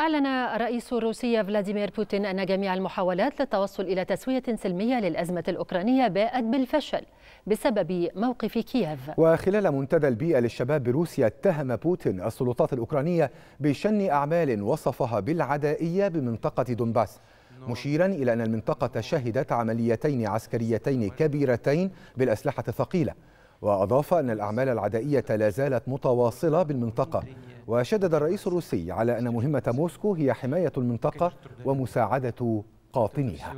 أعلن رئيس روسيا فلاديمير بوتين أن جميع المحاولات للتوصل إلى تسوية سلمية للأزمة الأوكرانية باءت بالفشل بسبب موقف كييف وخلال منتدى البيئة للشباب بروسيا اتهم بوتين السلطات الأوكرانية بشن أعمال وصفها بالعدائية بمنطقة دونباس مشيرا إلى أن المنطقة شهدت عمليتين عسكريتين كبيرتين بالأسلحة الثقيلة وأضاف أن الأعمال العدائية لا زالت متواصلة بالمنطقة وشدد الرئيس الروسي على أن مهمة موسكو هي حماية المنطقة ومساعدة قاطنيها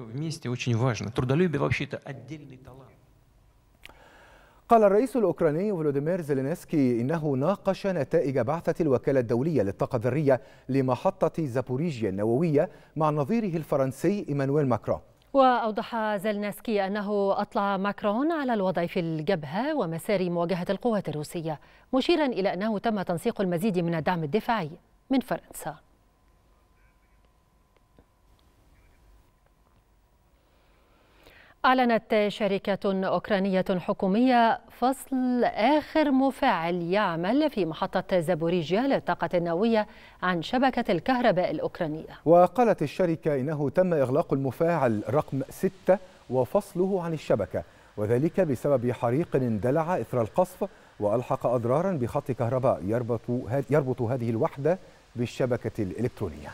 قال الرئيس الأوكراني فلوديمير زيلينسكي إنه ناقش نتائج بعثة الوكالة الدولية للطاقة الذرية لمحطة زابوريجيا النووية مع نظيره الفرنسي إيمانويل ماكرون وأوضح زلنسكي أنه أطلع ماكرون على الوضع في الجبهة ومسار مواجهة القوات الروسية مشيرا إلى أنه تم تنسيق المزيد من الدعم الدفاعي من فرنسا أعلنت شركة أوكرانية حكومية فصل آخر مفاعل يعمل في محطة زابوريجيا للطاقة النووية عن شبكة الكهرباء الأوكرانية وقالت الشركة إنه تم إغلاق المفاعل رقم 6 وفصله عن الشبكة وذلك بسبب حريق اندلع إثر القصف وألحق أضرارا بخط كهرباء يربط, يربط هذه الوحدة بالشبكة الإلكترونية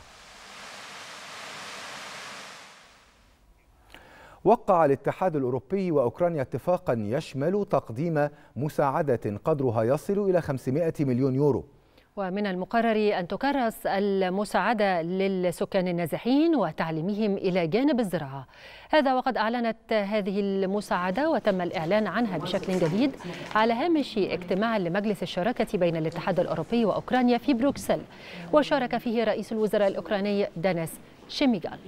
وقع الاتحاد الأوروبي وأوكرانيا اتفاقا يشمل تقديم مساعدة قدرها يصل إلى 500 مليون يورو ومن المقرر أن تكرس المساعدة للسكان النازحين وتعليمهم إلى جانب الزراعة هذا وقد أعلنت هذه المساعدة وتم الإعلان عنها بشكل جديد على هامش اجتماع لمجلس الشراكة بين الاتحاد الأوروبي وأوكرانيا في بروكسل وشارك فيه رئيس الوزراء الأوكراني دانيس شيميغال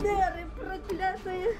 Деры проклятые!